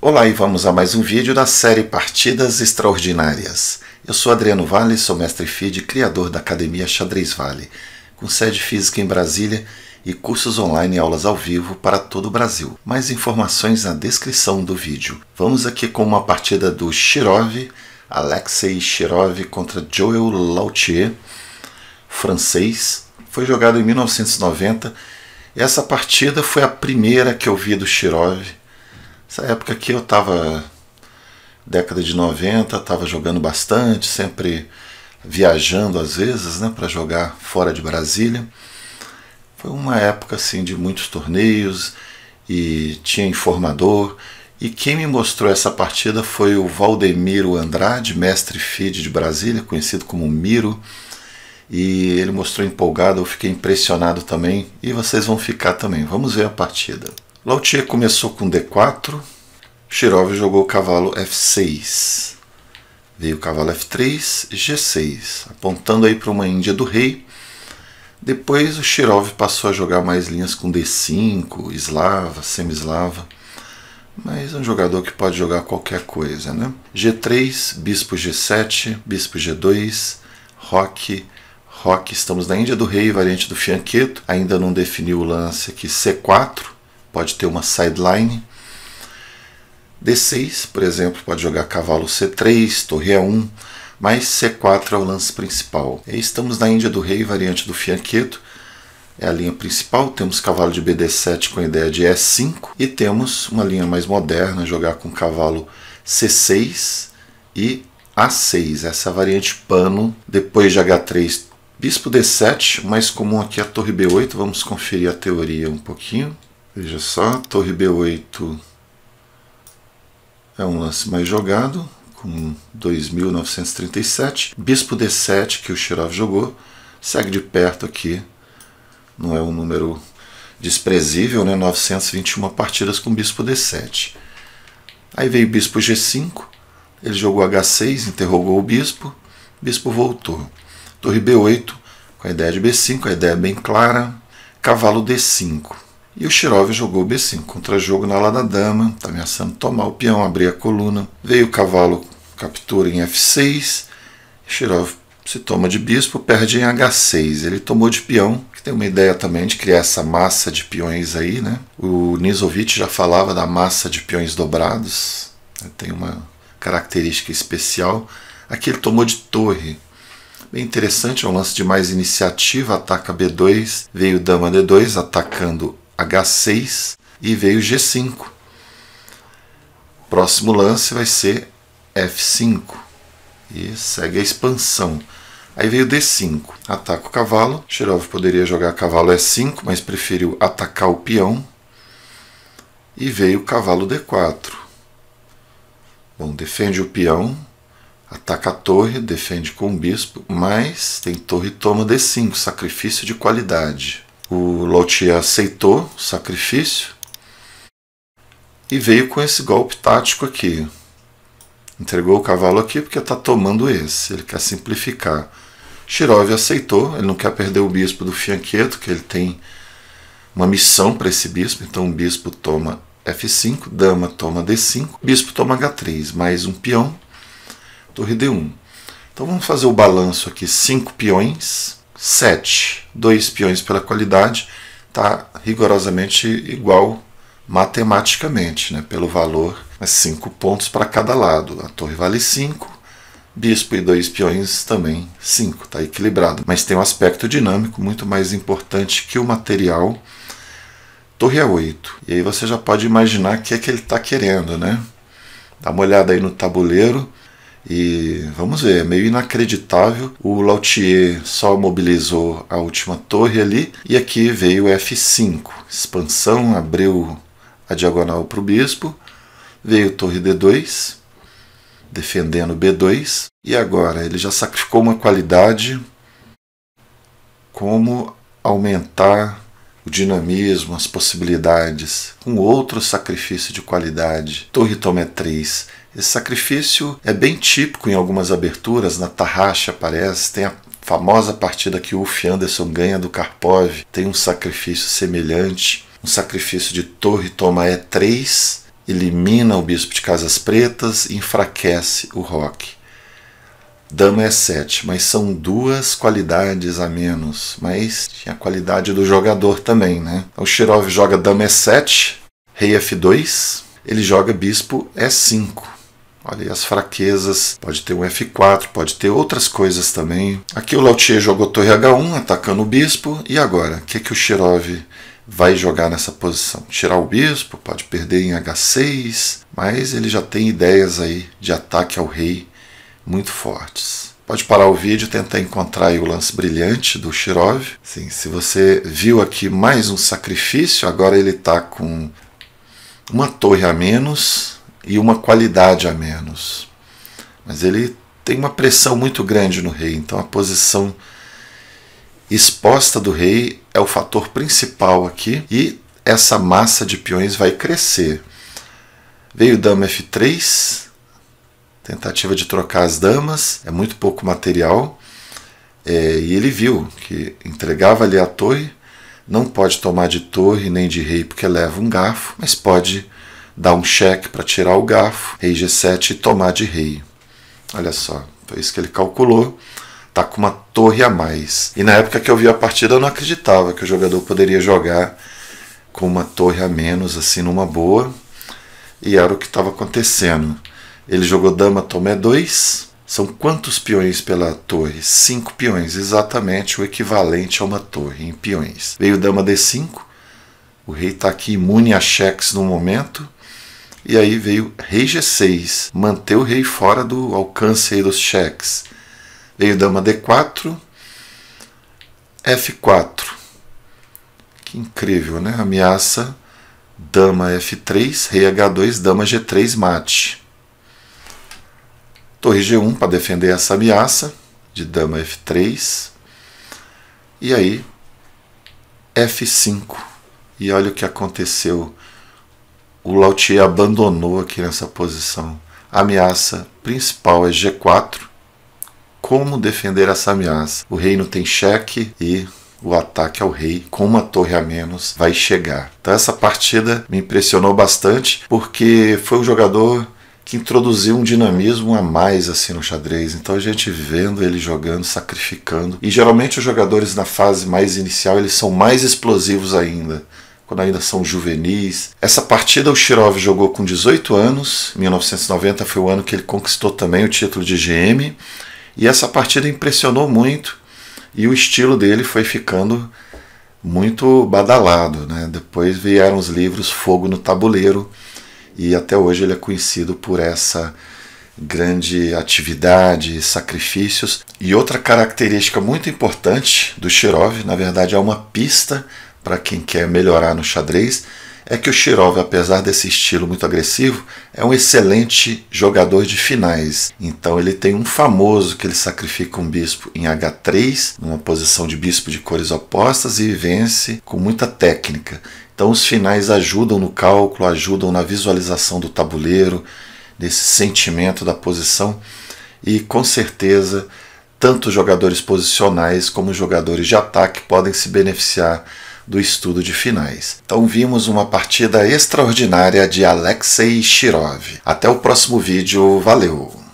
Olá e vamos a mais um vídeo da série Partidas Extraordinárias. Eu sou Adriano Vale, sou mestre FID, criador da Academia Xadrez Vale, com sede física em Brasília e cursos online e aulas ao vivo para todo o Brasil. Mais informações na descrição do vídeo. Vamos aqui com uma partida do Shirov, Alexei Shirov contra Joel Lautier, francês. Foi jogado em 1990. Essa partida foi a primeira que eu vi do Shirov essa época aqui eu estava década de 90, estava jogando bastante, sempre viajando às vezes, né, para jogar fora de Brasília. Foi uma época assim de muitos torneios e tinha informador. E quem me mostrou essa partida foi o Valdemiro Andrade, mestre feed de Brasília, conhecido como Miro. E ele mostrou empolgado, eu fiquei impressionado também. E vocês vão ficar também. Vamos ver a partida. Lautier começou com D4, Shirov jogou o cavalo F6. Veio o cavalo F3, G6, apontando aí para uma Índia do rei. Depois o Shirov passou a jogar mais linhas com D5, eslava, semi-eslava. Mas é um jogador que pode jogar qualquer coisa, né? G3, bispo G7, bispo G2, roque, roque. Estamos na Índia do rei, variante do fianchetto. Ainda não definiu o lance aqui, C4 pode ter uma sideline. D6, por exemplo, pode jogar cavalo C3, torre A1, mas C4 é o lance principal. E estamos na Índia do Rei, variante do fianqueto, é a linha principal. Temos cavalo de BD7 com a ideia de E5 e temos uma linha mais moderna, jogar com cavalo C6 e A6, essa variante pano. Depois de H3, bispo D7, mais comum aqui é a torre B8. Vamos conferir a teoria um pouquinho. Veja só, torre B8 é um lance mais jogado, com 2.937. Bispo D7, que o Shirov jogou, segue de perto aqui. Não é um número desprezível, né? 921 partidas com bispo D7. Aí veio bispo G5, ele jogou H6, interrogou o bispo, bispo voltou. Torre B8, com a ideia de B5, a ideia é bem clara. Cavalo D5. E o Shirov jogou B5, contra-jogo na ala da dama, está ameaçando tomar o peão, abrir a coluna. Veio o cavalo, captura em F6. Shirov se toma de bispo, perde em H6. Ele tomou de peão, que tem uma ideia também de criar essa massa de peões aí, né? O Nizovic já falava da massa de peões dobrados, né? tem uma característica especial. Aqui ele tomou de torre. Bem interessante, é um lance de mais iniciativa, ataca B2, veio dama D2, atacando H6 e veio G5. Próximo lance vai ser F5 e segue a expansão. Aí veio D5, ataca o cavalo. Shirov poderia jogar cavalo E5, mas preferiu atacar o peão. E veio cavalo D4. Bom, defende o peão, ataca a torre, defende com o bispo, mas tem torre e toma D5, sacrifício de qualidade. O Lautier aceitou o sacrifício e veio com esse golpe tático aqui. Entregou o cavalo aqui porque está tomando esse, ele quer simplificar. Shirov aceitou, ele não quer perder o bispo do Fianqueto, que ele tem uma missão para esse bispo, então o bispo toma F5, dama toma D5, bispo toma H3, mais um peão, torre D1. Então vamos fazer o balanço aqui, 5 peões, 7. Dois peões pela qualidade está rigorosamente igual matematicamente, né, pelo valor, 5 pontos para cada lado. A torre vale 5, bispo e dois peões também 5, está equilibrado. Mas tem um aspecto dinâmico muito mais importante que o material. Torre a é 8. E aí você já pode imaginar o que é que ele está querendo, né? Dá uma olhada aí no tabuleiro. E vamos ver, é meio inacreditável. O Lautier só mobilizou a última torre ali e aqui veio F5. Expansão abriu a diagonal para o bispo. Veio torre D2, defendendo B2. E agora ele já sacrificou uma qualidade como aumentar o dinamismo, as possibilidades, um outro sacrifício de qualidade, Torre 3. Esse sacrifício é bem típico em algumas aberturas, na Tarraxa aparece, tem a famosa partida que o Ulf Anderson ganha do Karpov, tem um sacrifício semelhante, um sacrifício de torre toma E3, elimina o bispo de Casas Pretas e enfraquece o Roque dama é 7, mas são duas qualidades a menos. Mas tinha a qualidade do jogador também, né? O Shirov joga dama é E7, rei F2, ele joga bispo E5. É Olha aí as fraquezas, pode ter um F4, pode ter outras coisas também. Aqui o Lautier jogou torre H1, atacando o bispo. E agora, o que, que o Shirov vai jogar nessa posição? Tirar o bispo, pode perder em H6, mas ele já tem ideias aí de ataque ao rei muito fortes. Pode parar o vídeo e tentar encontrar o lance brilhante do Shirov. Sim, se você viu aqui mais um sacrifício, agora ele está com uma torre a menos e uma qualidade a menos. Mas ele tem uma pressão muito grande no rei, então a posição exposta do rei é o fator principal aqui e essa massa de peões vai crescer. Veio dama f3, tentativa de trocar as damas, é muito pouco material. É, e ele viu que entregava ali a torre, não pode tomar de torre nem de rei porque leva um garfo, mas pode dar um cheque para tirar o garfo, rei G7 e tomar de rei. Olha só, foi isso que ele calculou. Tá com uma torre a mais. E na época que eu vi a partida, eu não acreditava que o jogador poderia jogar com uma torre a menos, assim, numa boa. E era o que estava acontecendo. Ele jogou dama, tomé 2. São quantos peões pela torre? 5 peões, exatamente o equivalente a uma torre em peões. Veio dama d5. O rei está aqui imune a cheques no momento. E aí veio rei g6, manter o rei fora do alcance dos cheques. Veio dama d4, f4. Que incrível, né? Ameaça dama f3, rei h2, dama g3 mate. Torre G1 para defender essa ameaça de dama F3. E aí, F5. E olha o que aconteceu. O Lautier abandonou aqui nessa posição. A ameaça principal é G4. Como defender essa ameaça? O reino tem cheque e o ataque ao rei com uma torre a menos vai chegar. Então essa partida me impressionou bastante porque foi um jogador que introduziu um dinamismo a mais assim no xadrez. Então a gente vendo ele jogando, sacrificando. E geralmente os jogadores na fase mais inicial, eles são mais explosivos ainda quando ainda são juvenis. Essa partida o Shirov jogou com 18 anos, 1990 foi o ano que ele conquistou também o título de GM, e essa partida impressionou muito e o estilo dele foi ficando muito badalado. Né? Depois vieram os livros Fogo no Tabuleiro, e até hoje ele é conhecido por essa grande atividade, sacrifícios. E outra característica muito importante do Shirov, na verdade, é uma pista para quem quer melhorar no xadrez é que o Shirov, apesar desse estilo muito agressivo, é um excelente jogador de finais. Então ele tem um famoso que ele sacrifica um bispo em H3, numa posição de bispo de cores opostas, e vence com muita técnica. Então os finais ajudam no cálculo, ajudam na visualização do tabuleiro, nesse sentimento da posição, e com certeza tanto jogadores posicionais como jogadores de ataque podem se beneficiar do estudo de finais. Então vimos uma partida extraordinária de Alexei Shirov. Até o próximo vídeo, valeu!